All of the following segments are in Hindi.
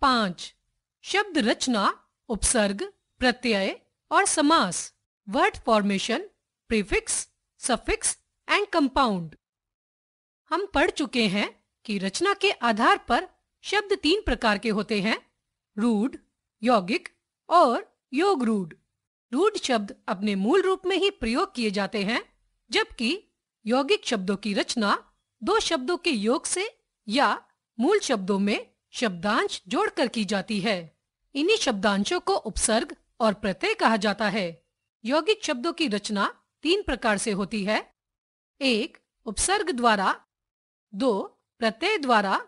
पांच शब्द रचना उपसर्ग प्रत्यय और समास word formation prefix suffix and compound हम पढ़ चुके हैं कि रचना के आधार पर शब्द तीन प्रकार के होते हैं रूढ़ यौगिक और योग रूढ़ रूढ़ शब्द अपने मूल रूप में ही प्रयोग किए जाते हैं जबकि यौगिक शब्दों की रचना दो शब्दों के योग से या मूल शब्दों में शब्दांश जोड़कर की जाती है इन्हीं शब्दांशों को उपसर्ग और प्रत्यय कहा जाता है यौगिक शब्दों की रचना तीन प्रकार से होती है एक उपसर्ग द्वारा दो प्रत्यय द्वारा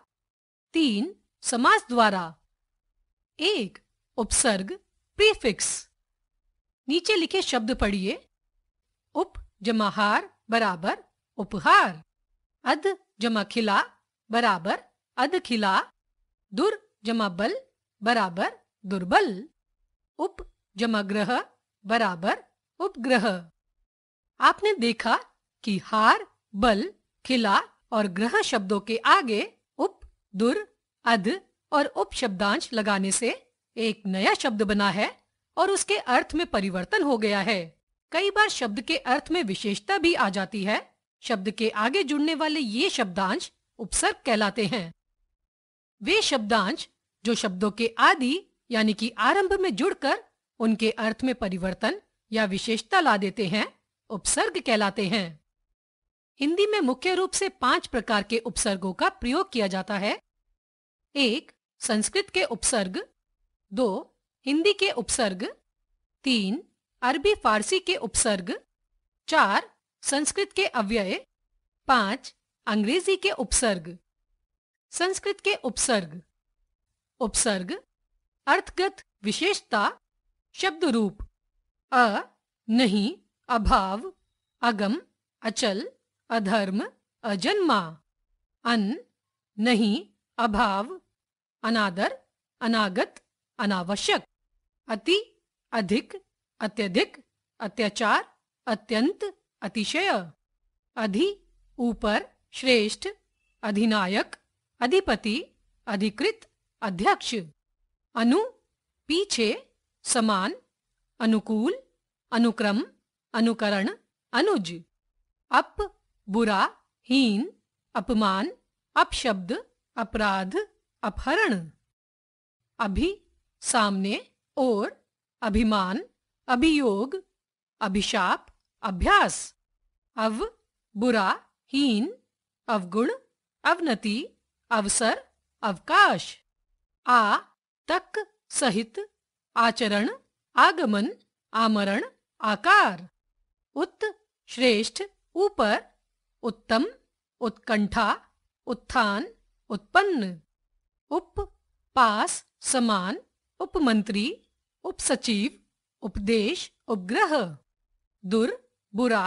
तीन समास द्वारा एक उपसर्ग प्रीफिक्स नीचे लिखे शब्द पढ़िए उप जमा हार बराबर उपहार अध जमा खिला बराबर अध खिला दुर जमा बल बराबर दुर्बल उप जमा ग्रह बराबर उपग्रह आपने देखा कि हार बल खिला और ग्रह शब्दों के आगे उप दुर अध और उप शब्दांश लगाने से एक नया शब्द बना है और उसके अर्थ में परिवर्तन हो गया है कई बार शब्द के अर्थ में विशेषता भी आ जाती है शब्द के आगे जुड़ने वाले ये शब्दांश उपसर्ग कहलाते हैं वे शब्दांश जो शब्दों के आदि यानी कि आरंभ में जुड़कर उनके अर्थ में परिवर्तन या विशेषता ला देते हैं उपसर्ग कहलाते हैं हिंदी में मुख्य रूप से पांच प्रकार के उपसर्गों का प्रयोग किया जाता है एक संस्कृत के उपसर्ग दो हिंदी के उपसर्ग तीन अरबी फारसी के उपसर्ग चार संस्कृत के अव्यय पांच अंग्रेजी के उपसर्ग संस्कृत के उपसर्ग उपसर्ग अर्थगत विशेषता शब्द रूप अ नहीं अभाव अगम अचल अधर्म अजन्मा अन नहीं अभाव अनादर अनागत अनावश्यक अति अधिक अत्यधिक अत्याचार अत्यंत अतिशय अधि ऊपर श्रेष्ठ अधिनायक अधिपति अधिकृत अध्यक्ष अनु पीछे समान अनुकूल अनुक्रम अनुकरण अनुज अप बुरा हीन अपमान अपशब्द अपराध अपहरण अभि सामने और अभिमान अभियोग अभिशाप अभ्यास अव बुरा हीन अवगुण अवनति अवसर अवकाश आ तक सहित आचरण आगमन आमरण आकार उत श्रेष्ठ ऊपर उत्तम उत्कंठा उत्थान उत्पन्न उप पास समान उपमंत्री उपसचिव उपदेश उपग्रह दुर बुरा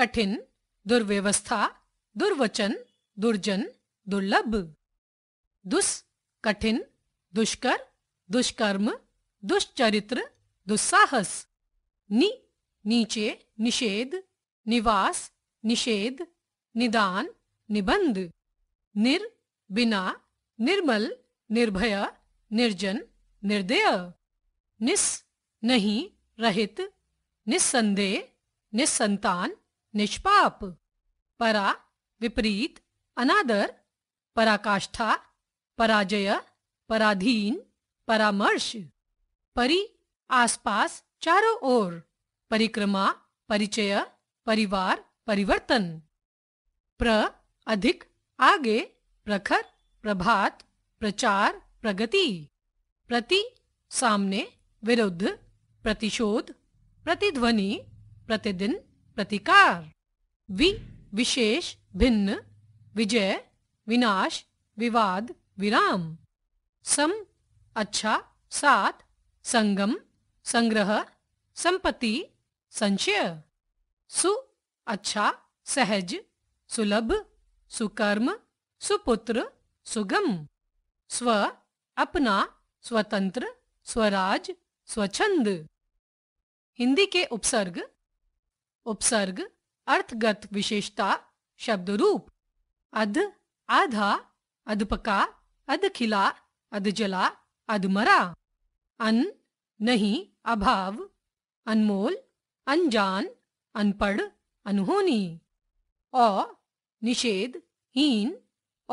कठिन दुर्व्यवस्था दुर्वचन दुर्जन दुर्लभ दुष कठिन दुष्कर दुष्कर्म दुष्चरित्र दुस्साहस नि नीचे निषेध निवास निषेध निदान निबंध निर बिना निर्मल निर्भय निर्जन निर्दय निस नहीं रहित निस्संदेह निस्संतान निष्पाप परा विपरीत अनादर पराकाष्ठा पराजय पराधीन परामर्श परि आसपास चारों ओर परिक्रमा परिचय परिवार परिवर्तन प्र अधिक आगे प्रखर प्रभात प्रचार प्रगति प्रति सामने विरुद्ध प्रतिशोध प्रतिध्वनि प्रतिदिन प्रतिकार वि विशेष भिन्न विजय विनाश विवाद विराम सम अच्छा साथ संगम संग्रह संपत्ति संचय सु अच्छा सहज सुलभ सुकर्म सुपुत्र सुगम स्व अपना स्वतंत्र स्वराज स्वच्छंद हिंदी के उपसर्ग उपसर्ग अर्थगत विशेषता शब्द रूप अध आधा अधपका जला अदजला मरा अन नहीं अभाव अनमोल अनजान अनपढ़ अनहोनी अ निषेध हीन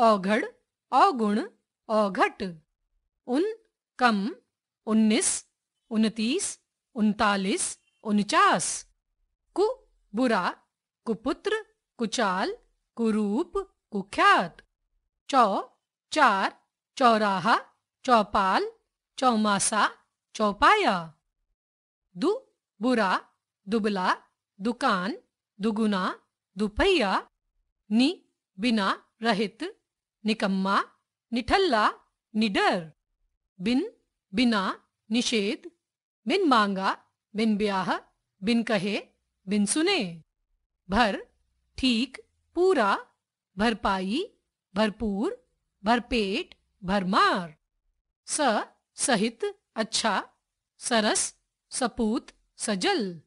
औघड़ औगुण औघट उन कम उन्नीस उनतीस उनतालीस उनचास कु बुरा कुपुत्र कुचाल कुरूप कुख्यात चौ चार चौराहा चौपाल चौमासा चौपाया दु बुरा दुबला दुकान दुगुना दुपहिया नि बिना रहित निकम्मा निठल्ला निडर बिन बिना निषेध बिन मांगा बिन ब्याह बिन कहे बिन सुने भर ठीक पूरा भरपाई भरपूर भरपेट भरमार स सहित अच्छा सरस सपूत सजल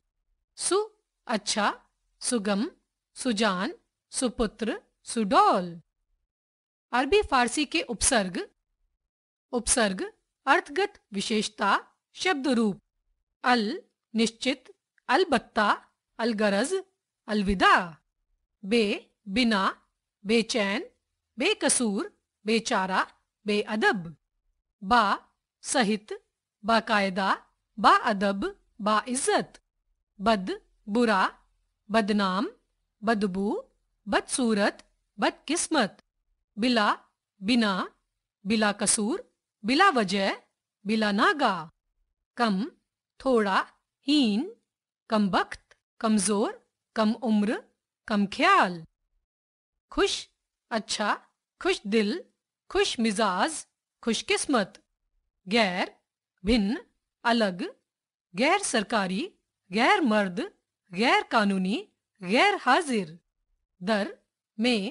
सु अच्छा सुगम सुजान सुपुत्र सुडौल अरबी फारसी के उपसर्ग उपसर्ग अर्थगत विशेषता शब्द रूप अल निश्चित अलबत्ता अलगरज अलविदा बे बिना बेचैन बेकसूर बेचारा बेअदब बा सहित बाकायदा बा इज्जत बद बुरा बदनाम बदबू बदसूरत बदकिस्मत बिला बिना बिला कसूर बिला वजह बिला नागा कम थोड़ा हीन कम वक्त कमजोर कम उम्र कम ख्याल खुश अच्छा खुश दिल खुश मिजाज खुशकिस्मत गैर भिन्न अलग गैर सरकारी गैर मर्द गैर कानूनी गैर हाजिर दर में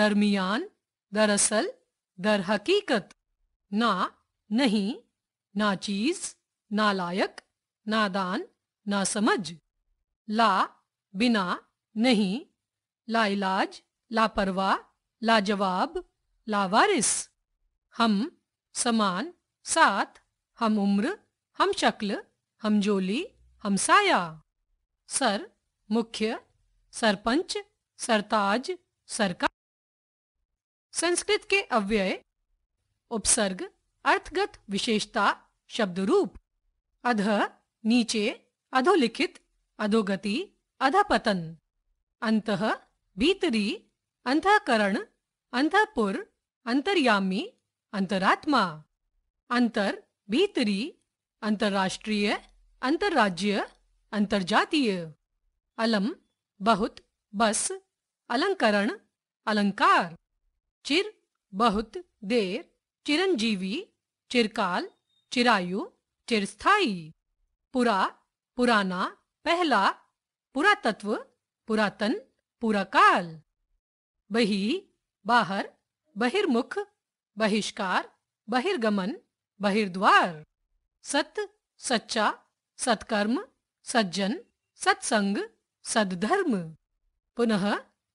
दरमियान दरअसल दर हकीकत ना नहीं ना चीज ना लायक नादान ना समझ ला बिना नहीं लाइलाज लापरवाह लाजवाब लावारिस हम समान साथ हम उम्र हम शक्ल हम जोली हमसाया सर मुख्य सरपंच सरताज सरकार संस्कृत के अव्यय उपसर्ग अर्थगत विशेषता शब्द रूप अध नीचे अधोलिखित अधोगति अधपतन अंत भीतरी अंतकरण अंतपुर अंतर्यामी अंतरात्मा अंतर भीतरी अंतरराष्ट्रीय अंतरराज्य अंतर्जातीय अलम बहुत बस अलंकरण अलंकार चिर बहुत देर चिरंजीवी चिरकाल चिरायु चिरस्थाई पुरा पुराना पहला पुरातत्व पुरातन पुराकाल बही बाहर बहिर्मुख बहिष्कार बहिर्गमन बहिर्द्वार सत्य सच्चा सत्कर्म सज्जन सत्संग सदधर्म पुनः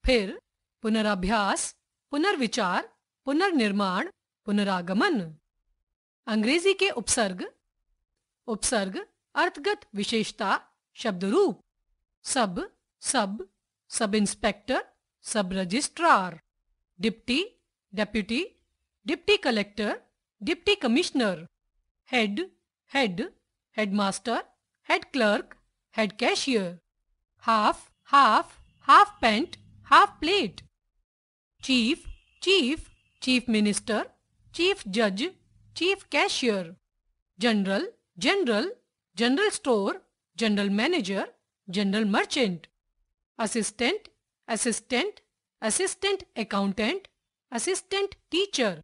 फिर पुनराभ्यास पुनर्विचार पुनर्निर्माण पुनरागमन अंग्रेजी के उपसर्ग उपसर्ग अर्थगत विशेषता शब्द रूप सब सब sub inspector sub registrar deputy deputy, deputy collector, deputy commissioner, head, head, headmaster, head clerk, head cashier, half, half, half pent, half plate, chief, chief, chief minister, chief judge, chief cashier, general, general, general store, general manager, general merchant, assistant, assistant, assistant accountant, assistant teacher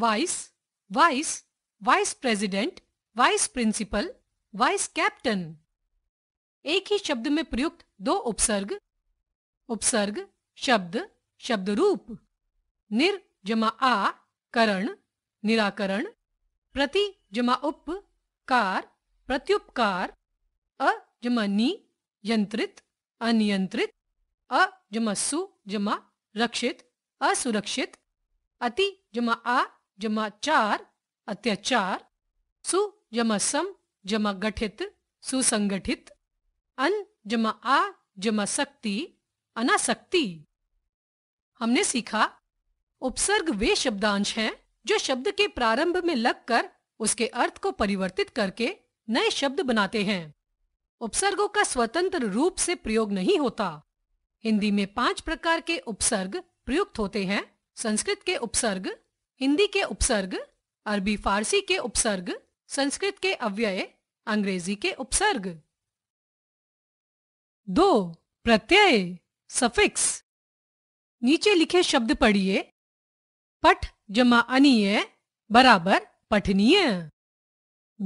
vice vice vice president vice principal vice captain एक ही शब्द में प्रयुक्त दो उपसर्ग उपसर्ग शब्द शब्द रूप निर जमा आ करण निराकरण प्रति जमा उप कार प्रत्युपकार अ जमा नी यंत्रित अनियंत्रित अ जमा सु जमा रक्षित असुरक्षित अति जमा आ जमा चार अत्याचार सु जमा सम जमा गठित सुसंगठित अन जमा आ जमा शक्ति अनाशक्ति हमने सीखा उपसर्ग वे शब्दांश हैं जो शब्द के प्रारंभ में लगकर उसके अर्थ को परिवर्तित करके नए शब्द बनाते हैं उपसर्गों का स्वतंत्र रूप से प्रयोग नहीं होता हिंदी में पांच प्रकार के उपसर्ग प्रयुक्त होते हैं संस्कृत के उपसर्ग हिंदी के उपसर्ग अरबी फारसी के उपसर्ग संस्कृत के अव्यय अंग्रेजी के उपसर्ग दो प्रत्यय सफिक्स नीचे लिखे शब्द पढ़िए पठ जमा अनिय बराबर पठनीय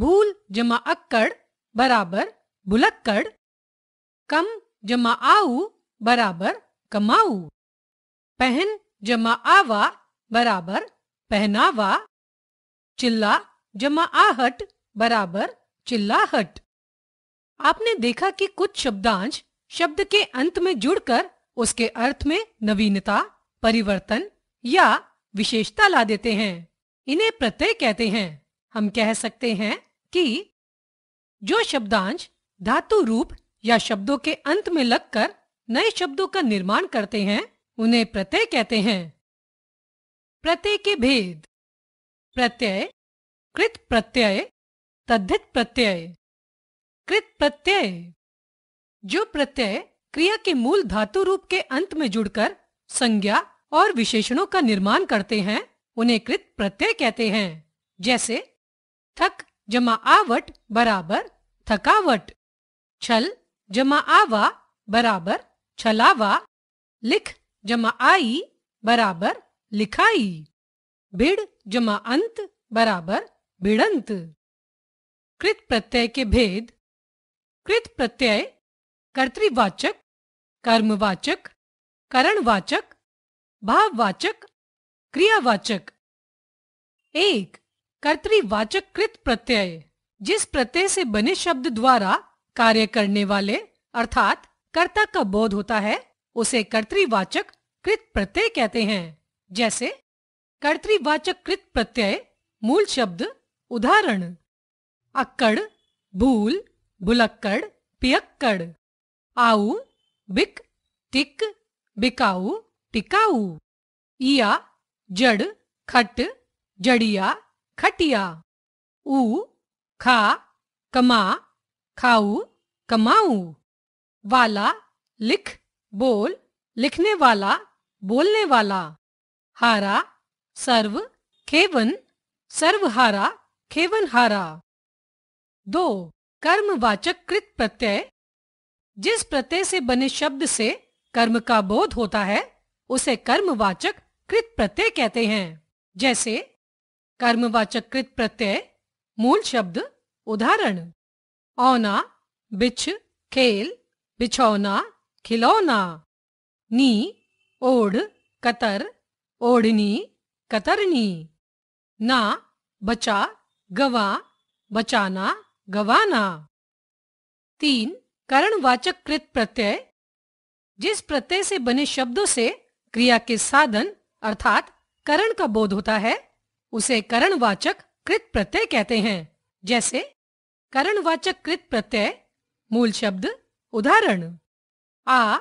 भूल जमा अक्कड़ बराबर भुलक्कड़ कम जमा आऊ बराबर कमाऊ पहन जमा आवा बराबर पहनावा चिल्ला जमा आहट बराबर चिल्लाहट आपने देखा कि कुछ शब्दांश शब्द के अंत में जुड़कर उसके अर्थ में नवीनता परिवर्तन या विशेषता ला देते हैं इन्हें प्रत्यय कहते हैं हम कह सकते हैं कि जो शब्दांश धातु रूप या शब्दों के अंत में लगकर नए शब्दों का निर्माण करते हैं उन्हें प्रत्यय कहते हैं प्रत्यय के भेद प्रत्यय कृत प्रत्यय तद्धित प्रत्यय कृत प्रत्यय जो प्रत्यय क्रिया के मूल धातु रूप के अंत में जुड़कर संज्ञा और विशेषणों का निर्माण करते हैं उन्हें कृत प्रत्यय कहते हैं जैसे थक जमा आवट बराबर थकावट छल जमा आवा बराबर छलावा लिख जमा आई बराबर लिखाई भिड़ जमा अंत बराबर भिड़ंत कृत प्रत्यय के भेद कृत प्रत्यय कर्तृवाचक कर्मवाचक करणवाचक भाववाचक क्रियावाचक एक कर्तृवाचक कृत प्रत्यय जिस प्रत्यय से बने शब्द द्वारा कार्य करने वाले अर्थात कर्ता का बोध होता है उसे कर्तृवाचक कृत प्रत्यय कहते हैं जैसे कर्तृवाचक कृत प्रत्यय मूल शब्द उदाहरण अक्कड़ भूल भुलक्कड़ पियक्कड़ आऊ बिक टिक बिकाऊ टिकाऊ ईया जड़ खट जड़िया खटिया ऊ खा कमा खाऊ कमाऊ वाला लिख बोल लिखने वाला बोलने वाला हारा सर्व खेवन सर्वहारा खेवन हारा दो कर्मवाचक कृत प्रत्यय जिस प्रत्यय से बने शब्द से कर्म का बोध होता है उसे कर्मवाचक कृत प्रत्यय कहते हैं जैसे कर्मवाचक कृत प्रत्यय मूल शब्द उदाहरण औना बिछ खेल बिछौना खिलौना नी ओढ़ कतर ओढ़नी कतरनी ना बचा गवा बचाना गवाना तीन करणवाचक कृत प्रत्यय जिस प्रत्यय से बने शब्दों से क्रिया के साधन अर्थात करण का बोध होता है उसे करणवाचक कृत प्रत्यय कहते हैं जैसे करणवाचक कृत प्रत्यय मूल शब्द उदाहरण आ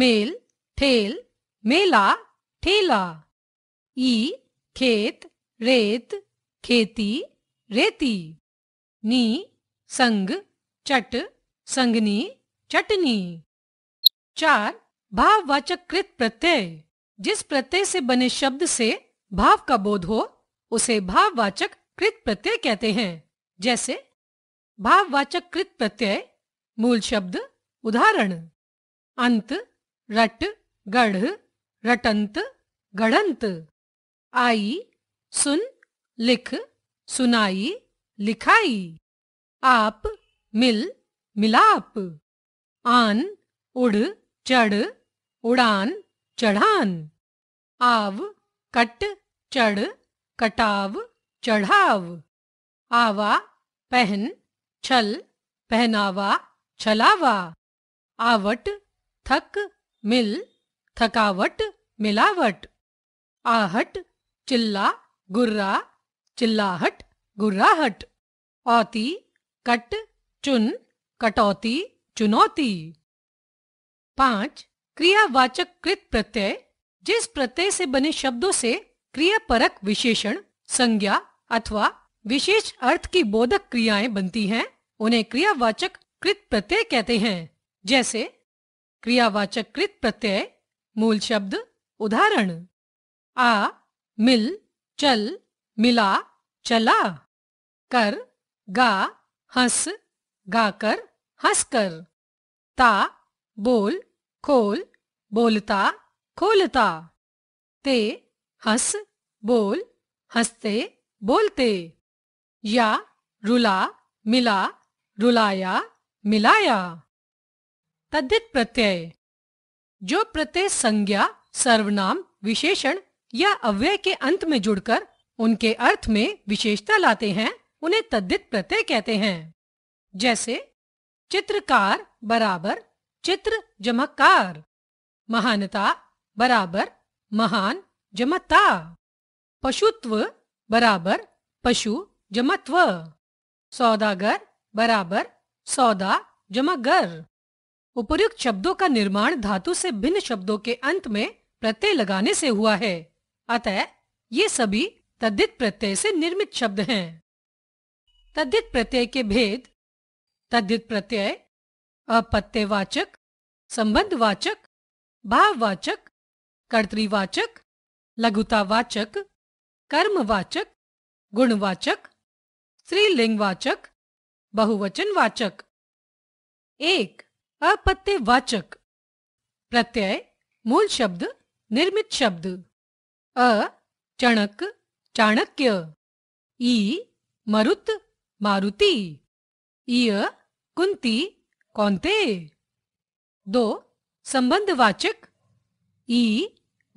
मेल ठेल मेला ठेला ई खेत रेत खेती रेती नी संग चट संगनी चटनी चार भाववाचक कृत प्रत्यय जिस प्रत्यय से बने शब्द से भाव का बोध हो उसे भाववाचक कृत प्रत्यय कहते हैं जैसे भाववाचक कृत प्रत्यय मूल शब्द उदाहरण अंत रट गढ़ रटंत गढ़ंत आई सुन लिख सुनाई लिखाई आप मिल मिलाप आन उड़ चढ़ उड़ान चढ़ान आव कट चढ़ कटाव चढ़ाव आवा पहन छल पहनावा छलावा आवट थक मिल थकावट मिलावट आहट चिल्ला गुर्रा चिल्लाहट गुर्राहट औती कट चुन कटौती चुनौती पांच क्रियावाचक कृत प्रत्यय जिस प्रत्यय से बने शब्दों से क्रिया परक विशेषण संज्ञा अथवा विशेष अर्थ की बोधक क्रियाएं बनती हैं उन्हें क्रियावाचक कृत प्रत्यय कहते हैं जैसे क्रियावाचक कृत प्रत्यय मूल शब्द उदाहरण आ मिल चल मिला चला कर गा हंस गाकर हंसकर ता बोल खोल बोलता खोलता ते हंस बोल हंसते बोलते या रुला मिला रुलाया मिलाया तद्धित प्रत्यय जो प्रत्यय संज्ञा सर्वनाम विशेषण या अव्यय के अंत में जुड़कर उनके अर्थ में विशेषता लाते हैं उन्हें तद्धित प्रत्यय कहते हैं जैसे चित्रकार बराबर चित्र जमकार महानता बराबर महान जमता पशुत्व बराबर पशु जमत्व सौदागर बराबर सौदा जमगर उपयुक्त शब्दों का निर्माण धातु से भिन्न शब्दों के अंत में प्रत्यय लगाने से हुआ है अतः ये सभी तद्धित प्रत्यय से निर्मित शब्द हैं। तद्धित प्रत्यय के भेद तद्धित प्रत्यय अपत्यवाचक संबंधवाचक भाववाचक कर्तवाचक लघुतावाचक कर्मवाचक गुणवाचक स्त्रीलिंगवाचक बहुवचनवाचक एक अपत्यवाचक प्रत्यय मूल शब्द निर्मित शब्द अ चणक चाणक्य ई मरुत मारुति ईय कुंती कौनते दो संबंधवाचक ई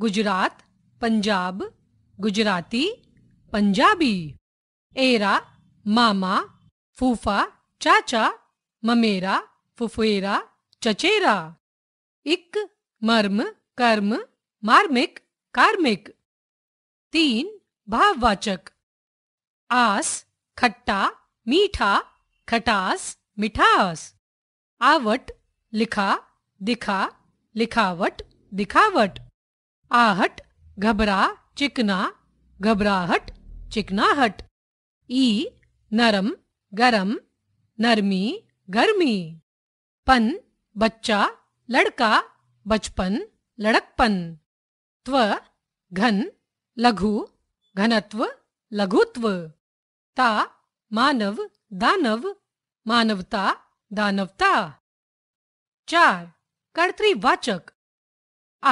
गुजरात पंजाब गुजराती पंजाबी एरा मामा फूफा चाचा ममेरा फुफेरा चचेरा इक मर्म कर्म मार्मिक कार्मिक तीन भाववाचक आस खट्टा मीठा खटास मिठास आवट लिखा दिखा लिखावट दिखावट आहट घबरा चिकना घबराहट चिकनाहट ई नरम गरम नरमी गर्मी पन बच्चा लड़का बचपन लड़कपन त्व घन लघु घनत्व लघुत्व ता मानव दानव मानवता दानवता चार कर्तवाचक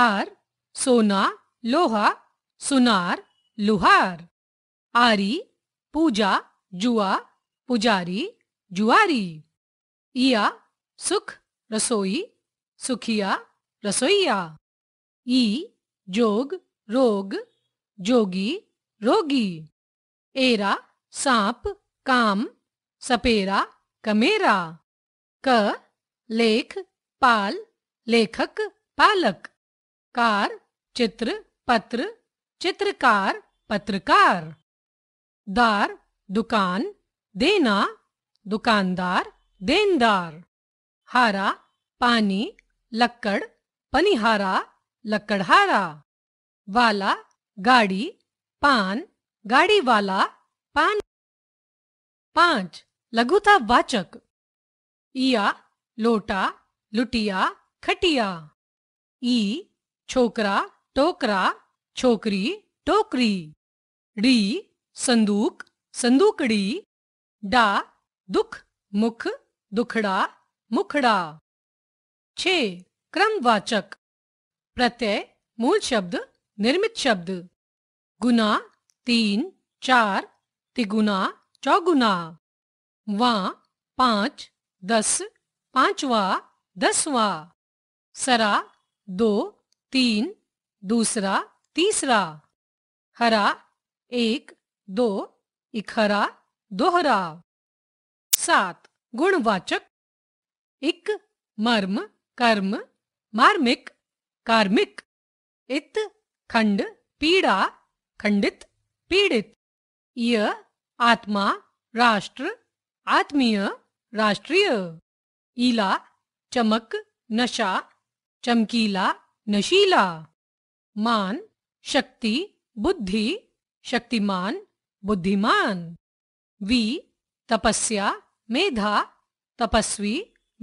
आर सोना लोहा सुनार लुहार आरी पूजा जुआ पुजारी जुआरी इया सुख रसोई सुखिया रसोईया ई जोग रोग जोगी रोगी एरा सांप काम सपेरा कमेरा क लेख पाल लेखक पालक कार चित्र पत्र चित्रकार पत्रकार दार दुकान देना दुकानदार देनदार हारा पानी लक्कड़ पनिहारा लक्कड़हारा वाला गाड़ी पान गाड़ी वाला पान पांच लघुता वाचक इया लोटा लुटिया खटिया ई छोकरा टोकरा छोकरी टोकरी डी संदूक संदूकड़ी डा दुख मुख दुखड़ा मुखड़ा छ क्रमवाचक प्रत्यय मूल शब्द निर्मित शब्द गुना तीन चार तिगुना चौगुना वा पांच दस पांचवा दसवा सरा दो तीन दूसरा तीसरा हरा एक दो इखरा दोहरा सात गुणवाचक इक मर्म कर्म मार्मिक कार्मिक इत खंड पीड़ा खंडित पीड़ित य आत्मा राष्ट्र आत्मीय राष्ट्रीय ईला चमक नशा चमकीला नशीला मान शक्ति बुद्धि शक्तिमान बुद्धिमान वी तपस्या मेधा तपस्वी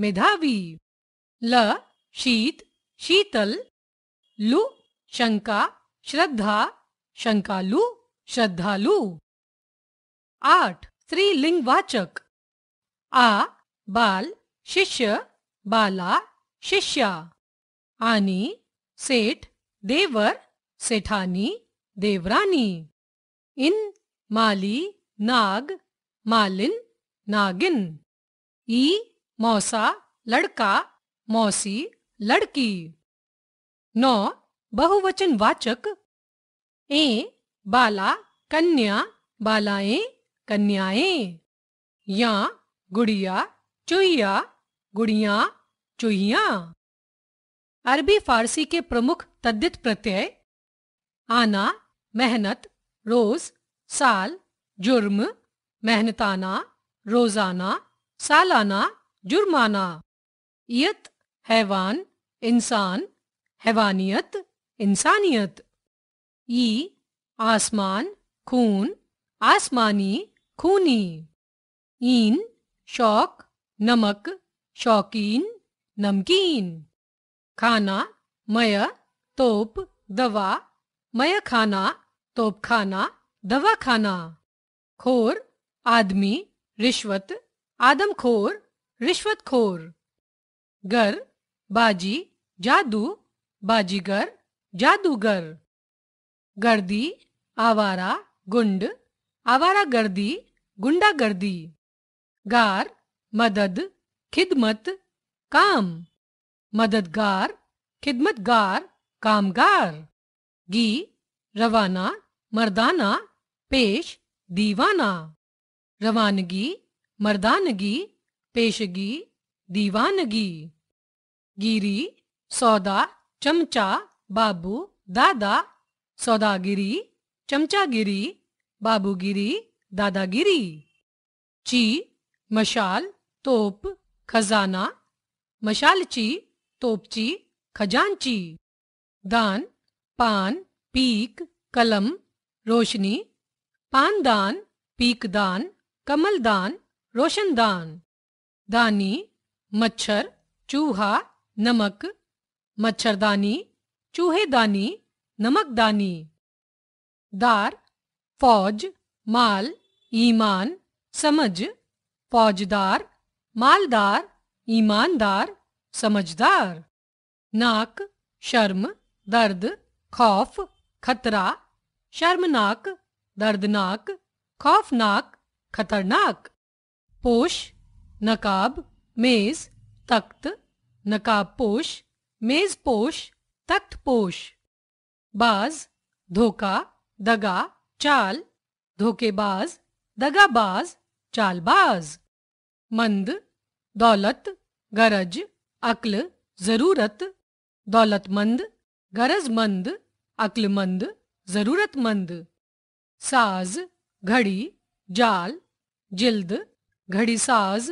मेधावी ल शीत शीतल लु शंका श्रद्धा शंकालु श्रद्धालु आठ स्त्रीलिंगवाचक आ बाल शिष्य बाला शिष्या आनी सेठ देवर सेठानी देवरानी इन माली नाग मालिन नागिन ई मौसा लड़का मौसी लड़की नौ बहुवचन वाचक ए बाला कन्या बालाएं कन्याएं या गुड़िया चुहिया गुड़िया चुहिया अरबी फारसी के प्रमुख तद्दित प्रत्यय आना मेहनत रोज साल जुर्म मेहनताना रोजाना सालाना जुर्माना यत हैवान इंसान हैवानियत इंसानियत ई आसमान खून आसमानी खूनी ईन शौक नमक शौकीन नमकीन खाना मय तोप दवा मय खाना तोप खाना दवा खाना खोर आदमी रिश्वत आदमखोर रिश्वतखोर गर बाजी जादू बाजीगर जादूगर गर्दी आवारा गुंड आवारा गर्दी गुंडा गर्दी गार मदद खिदमत काम मददगार खिदमतगार कामगार गी रवाना मर्दाना पेश दीवाना रवानगी मर्दानगी पेशगी दीवानगी गिरी सौदा चमचा बाबू दादा सौदागिरी चमचागिरी बाबूगिरी दादागिरी ची मशाल तोप खजाना मशालची तोपची खजानची दान पान पीक कलम रोशनी पानदान पीकदान कमलदान रोशनदान दानी मच्छर चूहा नमक मच्छरदानी चूहेदानी नमकदानी दार फौज माल ईमान समझ फौजदार मालदार ईमानदार समझदार नाक शर्म दर्द खौफ खतरा शर्मनाक दर्दनाक खौफनाक खतरनाक पोष नकाब मेज तख्त नकाबपोश मेजपोश तख्तपोश बाज धोखा दगा चाल धोखेबाज दगाबाज चालबाज मंद दौलत गरज अक्ल ज़रूरत दौलतमंद गरजमंद अक्लमंद ज़रूरतमंद साज घड़ी जाल जिल्द घड़ी साज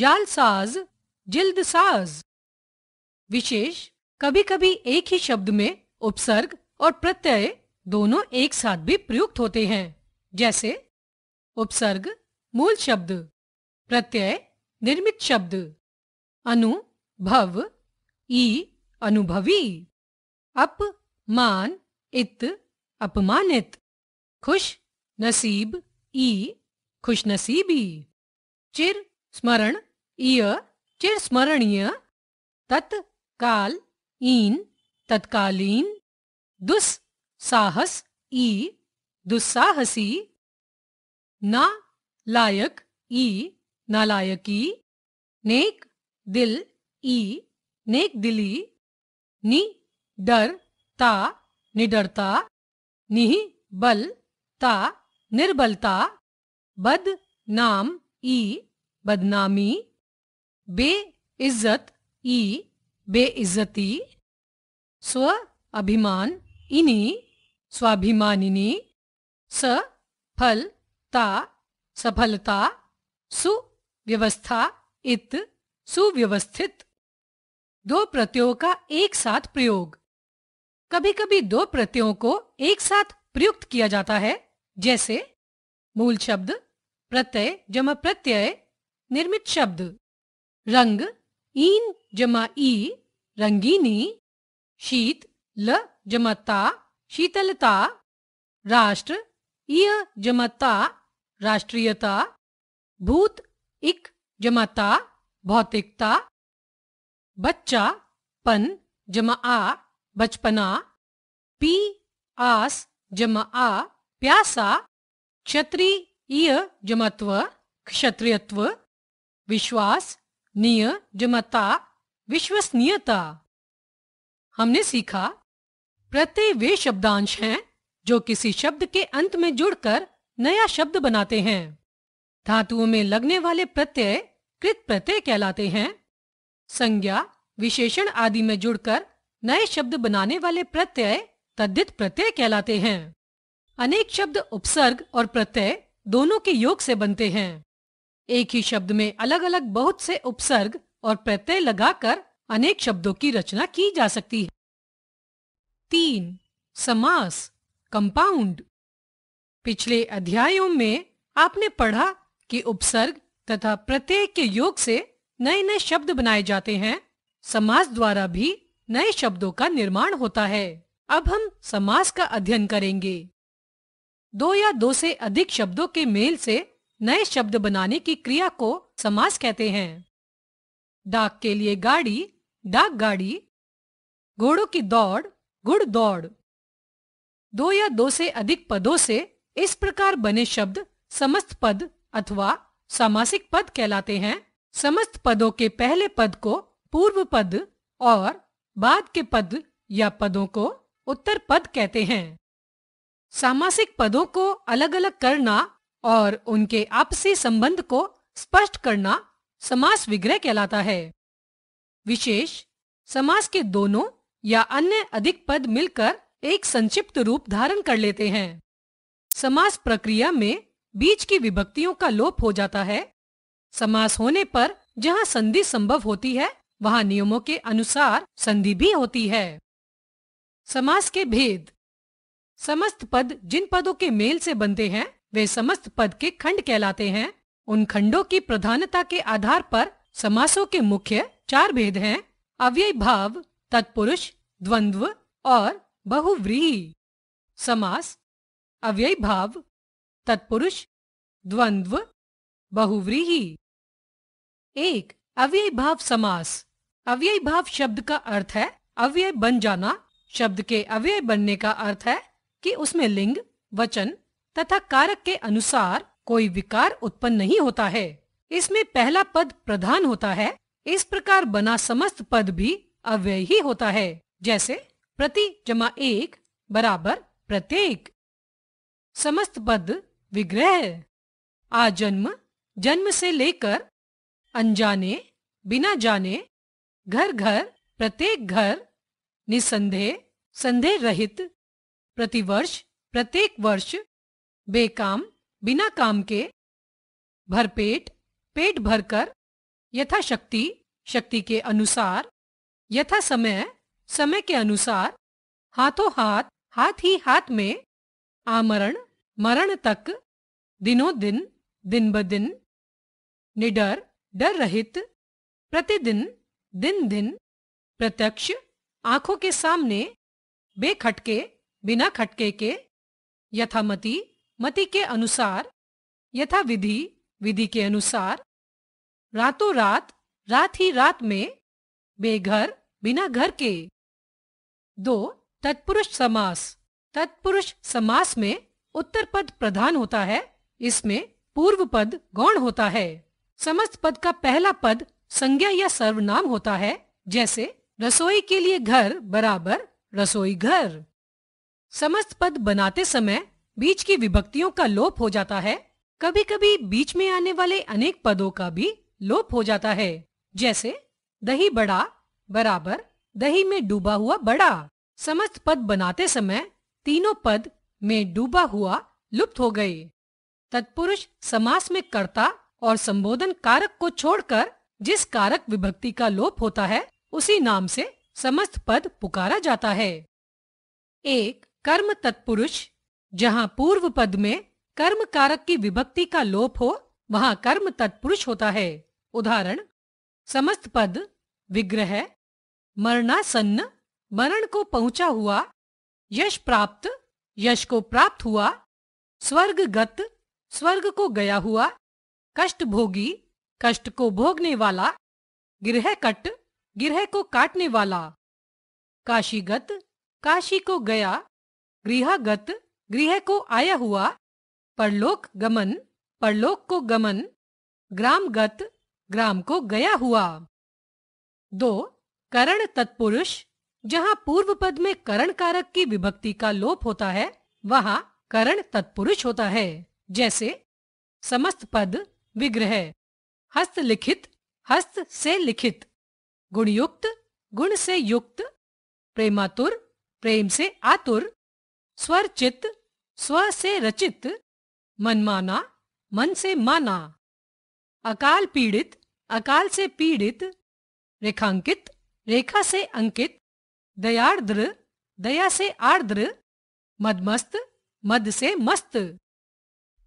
जालसाज जिल्दसाज विशेष कभी कभी एक ही शब्द में उपसर्ग और प्रत्यय दोनों एक साथ भी प्रयुक्त होते हैं जैसे उपसर्ग मूल शब्द प्रत्यय निर्मित शब्द अनुभव ई अनुभवी अपमान इत अपमानित खुश नसीब ई खुश नसीबी चिर स्मरण इय चिर स्मरणीय तत्काल इन तत्कालीन दुस्साहस ई दुस्साहसी ना लायक ई नालायकी नेक दिल ई नेक दिली नि डर ता निडरता निह बल ता निर्बलता बद नाम ई बदनामी इज्जत ई इज्जती स्व अभिमान इनी स्वाभिमानिनी स फल ता सफलता सुव्यवस्था इत सुव्यवस्थित दो प्रत्ययों का एक साथ प्रयोग कभी कभी दो प्रत्ययों को एक साथ प्रयुक्त किया जाता है जैसे मूल शब्द प्रत्यय जमा प्रत्यय निर्मित शब्द रंग ईन जमा ई रंगीनी शीत ल जमता शीतलता राष्ट्र इय जमता राष्ट्रीयता भूत इक जमता भौतिकता बच्चा पन जमा आ बचपना पी आस जमा आ प्यासा क्षत्रिय जमत्व क्षत्रियत्व विश्वास नियमता विश्वसनीयता हमने सीखा प्रत्यय वे शब्दांश हैं जो किसी शब्द के अंत में जुड़कर नया शब्द बनाते हैं धातुओं में लगने वाले प्रत्यय कृत प्रत्यय कहलाते हैं संज्ञा विशेषण आदि में जुड़कर नए शब्द बनाने वाले प्रत्यय तद्धित प्रत्यय कहलाते हैं अनेक शब्द उपसर्ग और प्रत्यय दोनों के योग से बनते हैं एक ही शब्द में अलग अलग बहुत से उपसर्ग और प्रत्यय लगाकर अनेक शब्दों की रचना की जा सकती है तीन समास कंपाउंड पिछले अध्यायों में आपने पढ़ा कि उपसर्ग तथा प्रत्यय के योग से नए नए शब्द बनाए जाते हैं समास द्वारा भी नए शब्दों का निर्माण होता है अब हम समास का अध्ययन करेंगे दो या दो से अधिक शब्दों के मेल से नए शब्द बनाने की क्रिया को समास कहते हैं डाक के लिए गाड़ी डाक गाड़ी घोड़ों की दौड़ गुड़ दौड़ दो या दो से अधिक पदों से इस प्रकार बने शब्द समस्त पद अथवा सामासिक पद कहलाते हैं समस्त पदों के पहले पद को पूर्व पद और बाद के पद या पदों को उत्तर पद कहते हैं सामासिक पदों को अलग अलग करना और उनके आपसी संबंध को स्पष्ट करना समास विग्रह कहलाता है विशेष समास के दोनों या अन्य अधिक पद मिलकर एक संक्षिप्त रूप धारण कर लेते हैं समास प्रक्रिया में बीच की विभक्तियों का लोप हो जाता है समास होने पर जहाँ संधि संभव होती है वहाँ नियमों के अनुसार संधि भी होती है समास के भेद समस्त पद जिन पदों के मेल से बनते हैं वे समस्त पद के खंड कहलाते हैं उन खंडों की प्रधानता के आधार पर समासों के मुख्य चार भेद हैं अव्यय भाव तत्पुरुष द्वंद्व और बहुव्रीहि समास अव्यय भाव तत्पुरुष द्वंद्व बहुव्रीहि एक अव्यय भाव समास अव्यय भाव शब्द का अर्थ है अव्यय बन जाना शब्द के अव्यय बनने का अर्थ है कि उसमें लिंग वचन तथा कारक के अनुसार कोई विकार उत्पन्न नहीं होता है इसमें पहला पद प्रधान होता है इस प्रकार बना समस्त पद भी अव्यय ही होता है जैसे प्रति जमा एक बराबर प्रत्येक समस्त पद विग्रह आजन्म जन्म से लेकर अनजाने बिना जाने घर घर प्रत्येक घर निसंदेह संदेह रहित प्रतिवर्ष प्रत्येक वर्ष बेकाम बिना काम के भरपेट पेट भरकर यथाशक्ति शक्ति के अनुसार यथा समय समय के अनुसार हाथों हाथ हाथ ही हाथ में आमरण मरण तक दिनों दिन दिन ब दिन निडर डर रहित प्रतिदिन दिन दिन प्रत्यक्ष आंखों के सामने बेखटके बिना खटके के यथामती मति के अनुसार यथा विधि विधि के अनुसार रातों रात रात ही रात में बेघर बिना घर के दो तत्पुरुष समास तत्पुरुष समास में उत्तर पद प्रधान होता है इसमें पूर्व पद गौण होता है समस्त पद का पहला पद संज्ञा या सर्वनाम होता है जैसे रसोई के लिए घर बराबर रसोई घर समस्त पद बनाते समय बीच की विभक्तियों का लोप हो जाता है कभी कभी बीच में आने वाले अनेक पदों का भी लोप हो जाता है जैसे दही बड़ा बराबर दही में डूबा हुआ बड़ा समस्त पद बनाते समय तीनों पद में डूबा हुआ लुप्त हो गए तत्पुरुष समास में कर्ता और संबोधन कारक को छोड़कर जिस कारक विभक्ति का लोप होता है उसी नाम से समस्त पद पुकारा जाता है एक कर्म तत्पुरुष जहाँ पूर्व पद में कर्म कारक की विभक्ति का लोप हो वहाँ कर्म तत्पुरुष होता है उदाहरण समस्त पद विग्रह मरणासन्न मरण को पहुंचा हुआ यश प्राप्त यश को प्राप्त हुआ स्वर्ग गत स्वर्ग को गया हुआ कष्ट भोगी कष्ट को भोगने वाला गृह कट गृह को काटने वाला काशीगत काशी को गया गृहगत गृह को आया हुआ परलोक गमन परलोक को गमन ग्राम गत ग्राम को गया हुआ दो करण तत्पुरुष जहाँ पूर्व पद में करण कारक की विभक्ति का लोप होता है वहाँ करण तत्पुरुष होता है जैसे समस्त पद विग्रह हस्त लिखित हस्त से लिखित गुणयुक्त गुण से युक्त प्रेमातुर प्रेम से आतुर स्वरचित स्व से रचित मनमाना मन से माना अकाल पीड़ित अकाल से पीड़ित रेखांकित रेखा से अंकित दयाद्र दया से आर्द्र मदमस्त मद से मस्त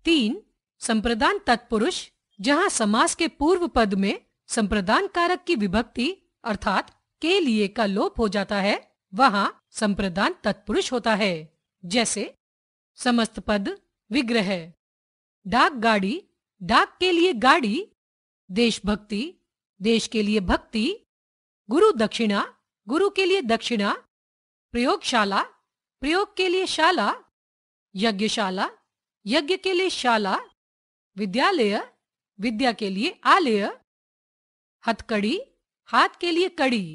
तीन संप्रदान तत्पुरुष जहाँ समास के पूर्व पद में संप्रदान कारक की विभक्ति अर्थात के लिए का लोप हो जाता है वहाँ संप्रदान तत्पुरुष होता है जैसे समस्त पद विग्रह डाक गाड़ी डाक के लिए गाड़ी देशभक्ति देश के लिए भक्ति गुरु दक्षिणा गुरु के लिए दक्षिणा प्रयोगशाला प्रयोग के लिए शाला यज्ञशाला यज्ञ के लिए शाला विद्यालय विद्या के लिए आलय हथकड़ी हाथ के लिए कड़ी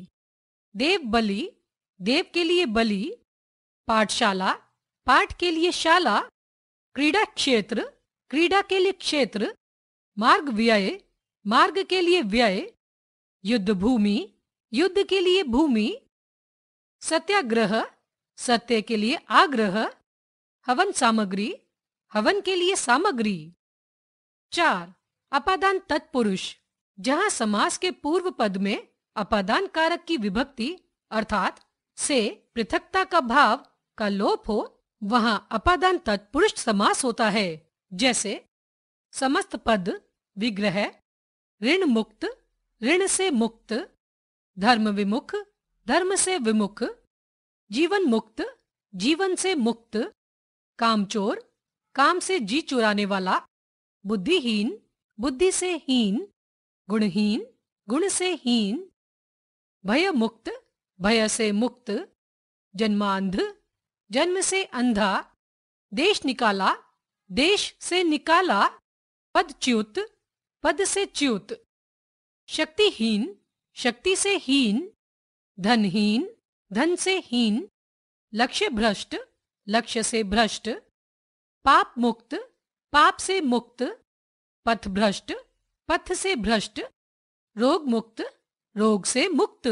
देव बलि देव के लिए बलि पाठशाला पाठ के लिए शाला क्रीडा क्षेत्र क्रीडा के लिए क्षेत्र मार्ग व्यय मार्ग के लिए व्यय युद्ध भूमि युद्ध के लिए भूमि सत्याग्रह सत्य के लिए आग्रह हवन सामग्री हवन के लिए सामग्री चार अपादान तत्पुरुष जहां समास के पूर्व पद में अपादान कारक की विभक्ति अर्थात से पृथकता का भाव का लोप हो वहाँ अपादान तत्पुरुष समास होता है जैसे समस्त पद विग्रह ऋण मुक्त ऋण से मुक्त धर्म विमुख धर्म से विमुख जीवन मुक्त जीवन से मुक्त कामचोर काम से जी चुराने वाला बुद्धिहीन बुद्धि से हीन गुणहीन गुण से हीन भय मुक्त भय से मुक्त जन्मांध जन्म से अंधा देश निकाला देश से निकाला पद च्युत पद से च्युत शक्तिहीन शक्ति से हीन धनहीन धन से हीन लक्ष्य भ्रष्ट लक्ष्य से भ्रष्ट पाप मुक्त पाप से मुक्त पथ भ्रष्ट पथ से भ्रष्ट रोग मुक्त रोग से मुक्त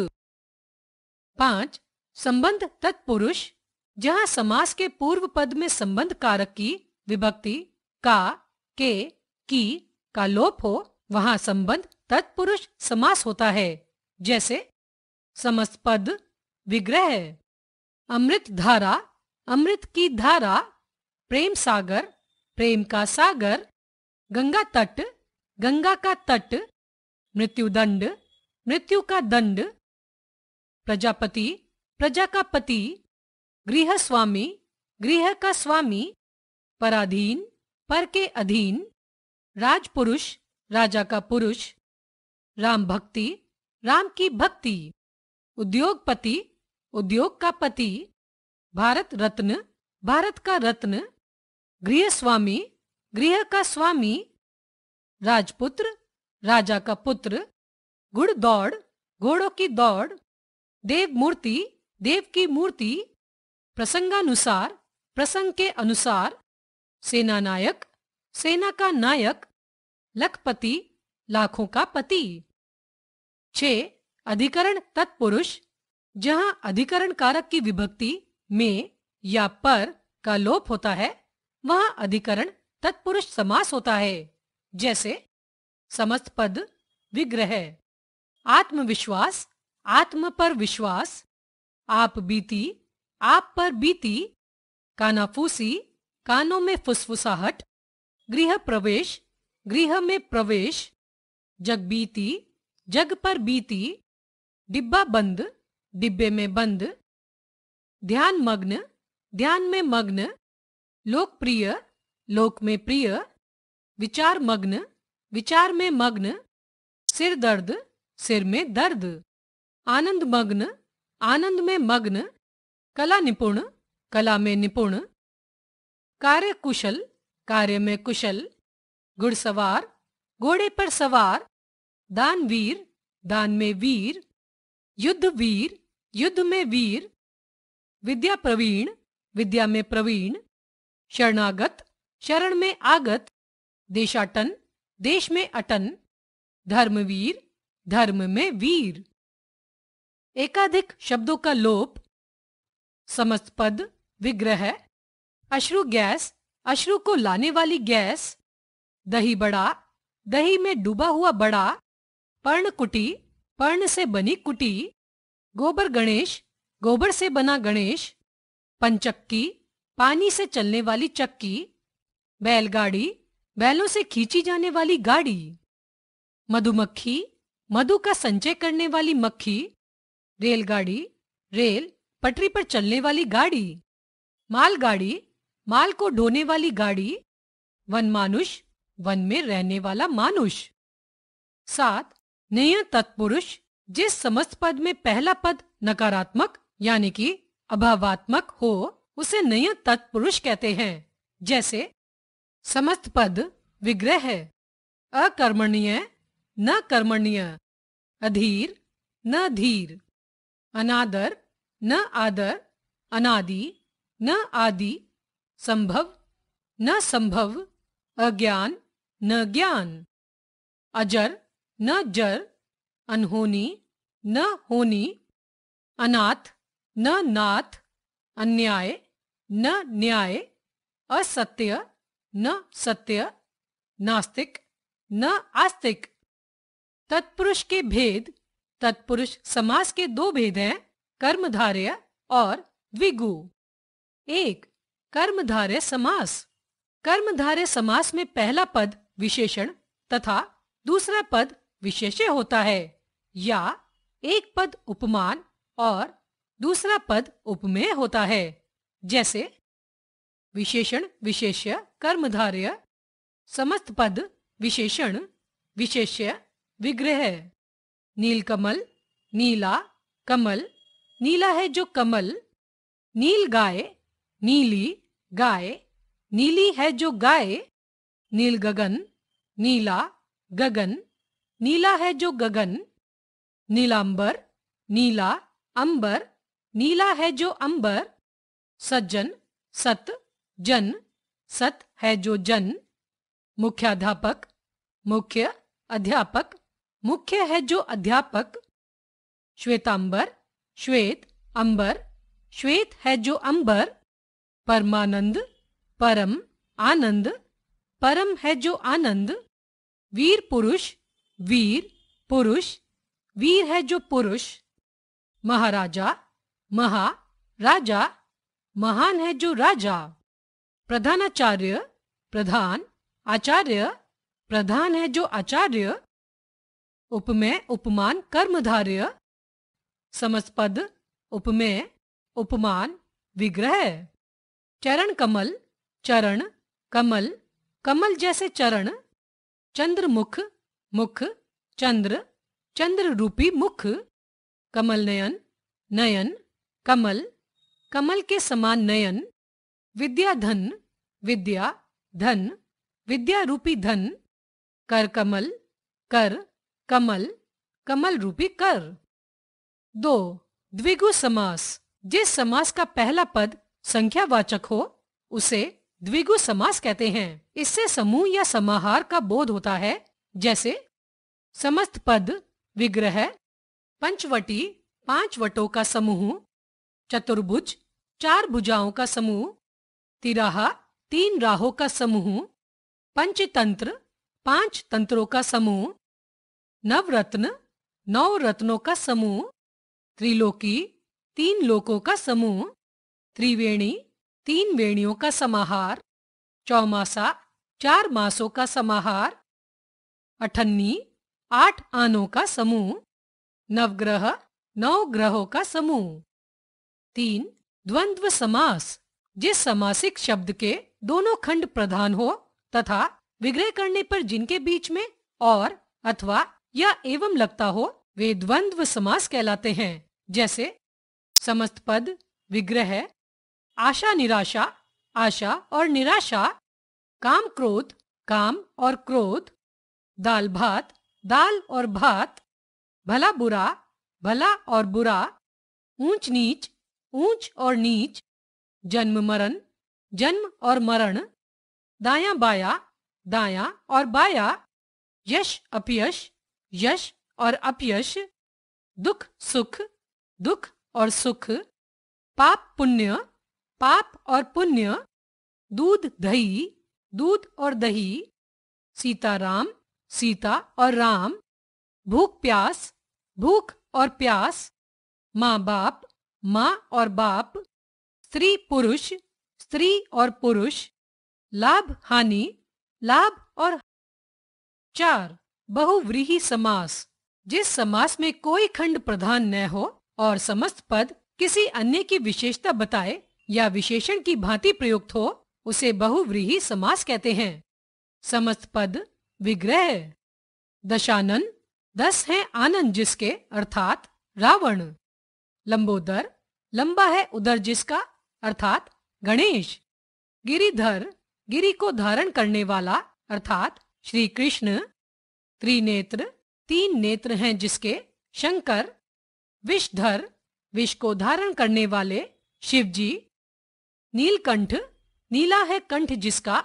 पांच संबंध तत्पुरुष जहां समास के पूर्व पद में संबंध कारक की विभक्ति का के की का लोप हो वहां संबंध तत्पुरुष समास होता है जैसे समस्त पद विग्रह अमृत धारा अमृत की धारा प्रेम सागर प्रेम का सागर गंगा तट गंगा का तट मृत्यु दंड मृत्यु का दंड प्रजापति प्रजा का पति गृह स्वामी गृह का स्वामी पराधीन पर के अधीन राजपुरुष राजा का पुरुष राम भक्ति राम की भक्ति उद्योगपति उद्योग का पति भारत रत्न भारत का रत्न गृह स्वामी गृह का स्वामी राजपुत्र राजा का पुत्र गुड़ दौड़ घोड़ों की दौड़ देव मूर्ति देव की मूर्ति प्रसंगानुसार प्रसंग के अनुसार सेना नायक सेना का नायक लखपति लाखों का पति छे अधिकरण तत्पुरुष जहां अधिकरण कारक की विभक्ति में या पर का लोप होता है वहां अधिकरण तत्पुरुष समास होता है जैसे समस्त पद विग्रह आत्मविश्वास आत्म पर विश्वास आप बीती आप पर बीती कानाफूसी कानों में फुसफुसाहट गृह प्रवेश गृह में प्रवेश जग बीती जग पर बीती डिब्बा बंद डिब्बे में बंद ध्यान मग्न ध्यान में मग्न लोकप्रिय लोक में प्रिय विचार मग्न विचार में मग्न सिर दर्द सिर में दर्द आनंद मग्न आनंद में मग्न कला निपुण कला में निपुण कार्य कुशल कार्य में कुशल घुड़सवार घोड़े पर सवार दानवीर दान में वीर युद्ध वीर युद्ध में वीर विद्या प्रवीण विद्या में प्रवीण शरणागत शरण में आगत देशाटन देश में अटन धर्मवीर धर्म में वीर एकाधिक शब्दों का लोप समस्तपद विग्रह अश्रु गैस अश्रु को लाने वाली गैस दही बड़ा दही में डूबा हुआ बड़ा पर्ण कुटी पर्ण से बनी कुटी गोबर गणेश गोबर से बना गणेश पंचक्की पानी से चलने वाली चक्की बैलगाड़ी बैलों से खींची जाने वाली गाड़ी मधुमक्खी मधु का संचय करने वाली मक्खी रेलगाड़ी रेल पटरी पर चलने वाली गाड़ी मालगाड़ी माल को ढोने वाली गाड़ी वन मानुष वन में रहने वाला मानुष सात नेय तत्पुरुष जिस समस्त पद में पहला पद नकारात्मक यानी कि अभावात्मक हो उसे नय तत्पुरुष कहते हैं जैसे समस्त पद विग्रह है अकर्मणीय न कर्मणीय अधीर न धीर अनादर न आदर अनादि न आदि संभव न संभव अज्ञान न ज्ञान अजर न जर अनहोनी न होनी अनाथ न नाथ अन्याय न न्याय असत्य न सत्य नास्तिक न आस्तिक तत्पुरुष के भेद तत्पुरुष समास के दो भेद हैं कर्मधारय और द्विगु एक कर्मधारय समास कर्मधारय समास में पहला पद विशेषण तथा दूसरा पद विशेष्य होता है या एक पद उपमान और दूसरा पद उपमेय होता है जैसे विशेषण विशेष्य कर्मधारय समस्त पद विशेषण विशेष्य विग्रह नीलकमल नीला कमल नीला है जो कमल नील गाय नीली गाय नीली है जो गाय नील गगन नीला गगन नीला है जो गगन नीलांबर नीला अंबर नीला है जो अंबर सज्जन सत जन सत है जो जन मुख्याध्यापक मुख्य अध्यापक मुख्य है जो अध्यापक श्वेतांबर श्वेत अंबर श्वेत है जो अंबर परमानंद परम आनंद परम है जो आनंद वीर पुरुष वीर पुरुष वीर है जो पुरुष महाराजा महा राजा महान है जो राजा प्रधानाचार्य प्रधान आचार्य प्रधान है जो आचार्य उपमेय उपमान कर्मधार्य समस्पद उपमेय उपमान विग्रह चरण कमल चरण कमल कमल जैसे चरण चंद्रमुख मुख चंद्र चंद्र रूपी मुख कमल नयन नयन कमल कमल के समान नयन विद्या धन विद्या धन विद्या रूपी धन कर कमल कर कमल कमल रूपी कर दो द्विगु समास जिस समास का पहला पद संख्यावाचक हो उसे द्विगु समास कहते हैं इससे समूह या समाहार का बोध होता है जैसे समस्त पद विग्रह पंचवटी पांच वटों का समूह चतुर्भुज चार भुजाओं का समूह तिराहा तीन राहों का समूह पंचतंत्र पांच तंत्रों का समूह नवरत्न नौ रत्नों का समूह त्रिलोकी तीन लोकों का समूह त्रिवेणी तीन वेणियों का समाहार चौमासा चार मासों का समाहार अठन्नी आठ आनों का समूह नवग्रह नौ ग्रहों का समूह तीन द्वंद्व समास जिस समासिक शब्द के दोनों खंड प्रधान हो तथा विग्रह करने पर जिनके बीच में और अथवा या एवं लगता हो वे द्वंद्व समास कहलाते हैं जैसे समस्त पद विग्रह आशा निराशा आशा और निराशा काम क्रोध काम और क्रोध दाल भात दाल और भात भला बुरा भला और बुरा ऊंच नीच ऊंच और नीच जन्म मरण जन्म और मरण दाया बाया दाया और बाया यश अपयश यश और अपयश दुख सुख दुख और सुख पाप पुण्य पाप और पुण्य दूध दही दूध और दही सीताराम सीता और राम भूख प्यास भूख और प्यास माँ बाप माँ और बाप स्त्री पुरुष स्त्री और पुरुष लाभ हानि लाभ और चार बहुव्रीहि समास जिस समास में कोई खंड प्रधान न हो और समस्त पद किसी अन्य की विशेषता बताए या विशेषण की भांति प्रयुक्त हो उसे बहुव्रीही समास कहते हैं समस्त पद विग्रह दशानन दस है आनंद जिसके अर्थात रावण लंबोदर लंबा है उदर जिसका अर्थात गणेश गिरिधर गिरी को धारण करने वाला अर्थात श्री कृष्ण त्रिनेत्र तीन नेत्र हैं जिसके शंकर विषधर विष को धारण करने वाले शिव जी नीलकंठ नीला है कंठ जिसका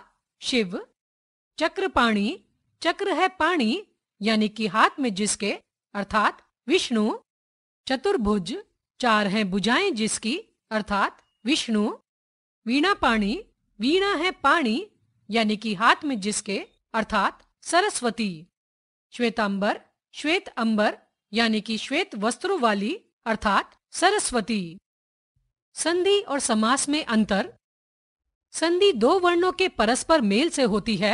शिव चक्रपाणी चक्र है पाणी यानी कि हाथ में जिसके अर्थात विष्णु चतुर्भुज चार हैं भुजाएं जिसकी अर्थात विष्णु वीणा पाणी वीणा है पाणी यानी कि हाथ में जिसके अर्थात सरस्वती श्वेतांबर श्वेत अंबर यानी कि श्वेत वस्त्रों वाली अर्थात सरस्वती संधि और समास में अंतर संधि दो वर्णों के परस्पर मेल से होती है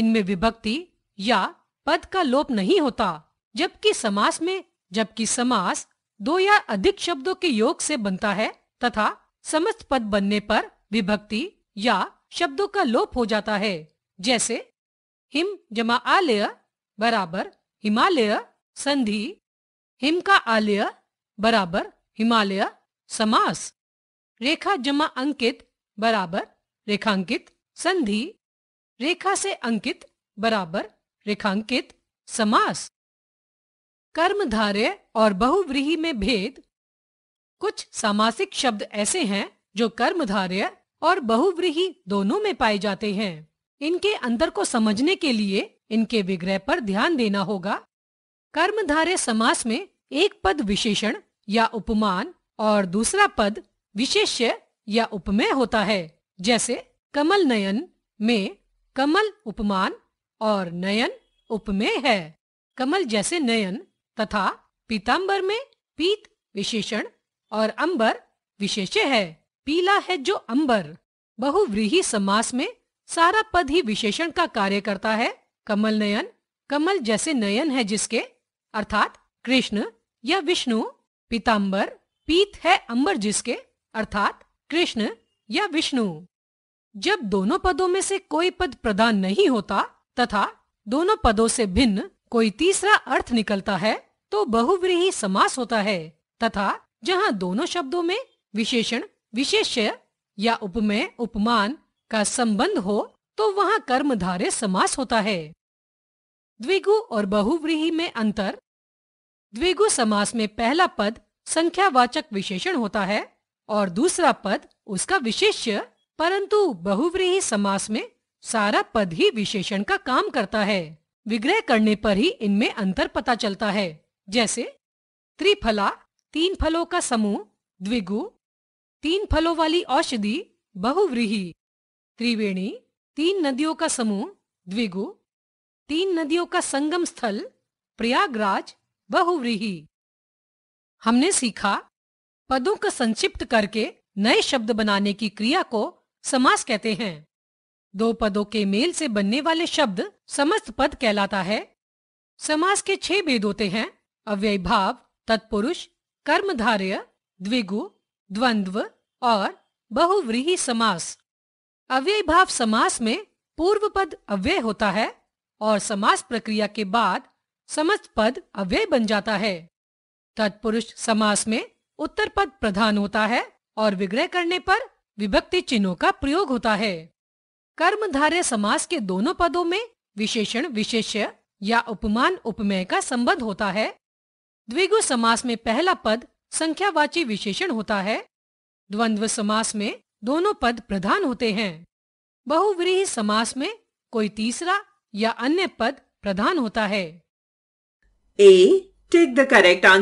इनमें विभक्ति या पद का लोप नहीं होता जबकि समास में जबकि समास दो या अधिक शब्दों के योग से बनता है तथा समस्त पद बनने पर विभक्ति या शब्दों का लोप हो जाता है जैसे हिम जमा आलय बराबर हिमालय संधि हिम का आलय बराबर हिमालय समास रेखा जमा अंकित बराबर रेखांकित संधि रेखा से अंकित बराबर रेखांकित समास कर्मधारय और बहुव्रीही में भेद कुछ सामासिक शब्द ऐसे हैं जो कर्मधारय और बहुव्रीही दोनों में पाए जाते हैं इनके अंतर को समझने के लिए इनके विग्रह पर ध्यान देना होगा कर्मधारय समास में एक पद विशेषण या उपमान और दूसरा पद विशेष्य या उपमेय होता है जैसे कमल नयन में कमल उपमान और नयन उपमेय है कमल जैसे नयन तथा पीताम्बर में पीत विशेषण और अंबर विशेष्य है पीला है जो अंबर बहुव्रीही समास में सारा पद ही विशेषण का कार्य करता है कमल नयन कमल जैसे नयन है जिसके अर्थात कृष्ण यह विष्णु पीताम्बर पीत है अंबर जिसके अर्थात कृष्ण या विष्णु जब दोनों पदों में से कोई पद प्रदान नहीं होता तथा दोनों पदों से भिन्न कोई तीसरा अर्थ निकलता है तो बहुव्रीही समास होता है तथा जहाँ दोनों शब्दों में विशेषण विशेष्य या उपमेय उपमान का संबंध हो तो वहाँ कर्मधारय समास होता है द्विगु और बहुव्रीही में अंतर द्विगु समास में पहला पद संख्यावाचक विशेषण होता है और दूसरा पद उसका विशेष्य परंतु बहुव्रीही समास में सारा पद ही विशेषण का काम करता है विग्रह करने पर ही इनमें अंतर पता चलता है जैसे त्रिफला तीन फलों का समूह द्विगु तीन फलों वाली औषधि बहुव्रीही त्रिवेणी तीन नदियों का समूह द्विगु तीन नदियों का संगम स्थल प्रयागराज बहुव्रीही हमने सीखा पदों का संक्षिप्त करके नए शब्द बनाने की क्रिया को समास कहते हैं दो पदों के मेल से बनने वाले शब्द समस्त पद कहलाता है समास के छह भेद होते हैं अव्यय भाव तत्पुरुष कर्मधार्य द्विगु द्वंद्व और बहुव्रीही समास अव्यय भाव समास में पूर्व पद अव्यय होता है और समास प्रक्रिया के बाद समस्त पद अव्यय बन जाता है तत्पुरुष समास में उत्तर पद प्रधान होता है और विग्रह करने पर विभक्ति चिन्हों का प्रयोग होता है कर्मधारय समास के दोनों पदों में विशेषण विशेष्य या उपमान उपमेय का संबंध होता है द्विगु समास में पहला पद संख्यावाची विशेषण होता है द्वंद्व समास में दोनों पद प्रधान होते हैं बहुव्रीहि समास में कोई तीसरा या अन्य पद प्रधान होता है A. Take the correct answer.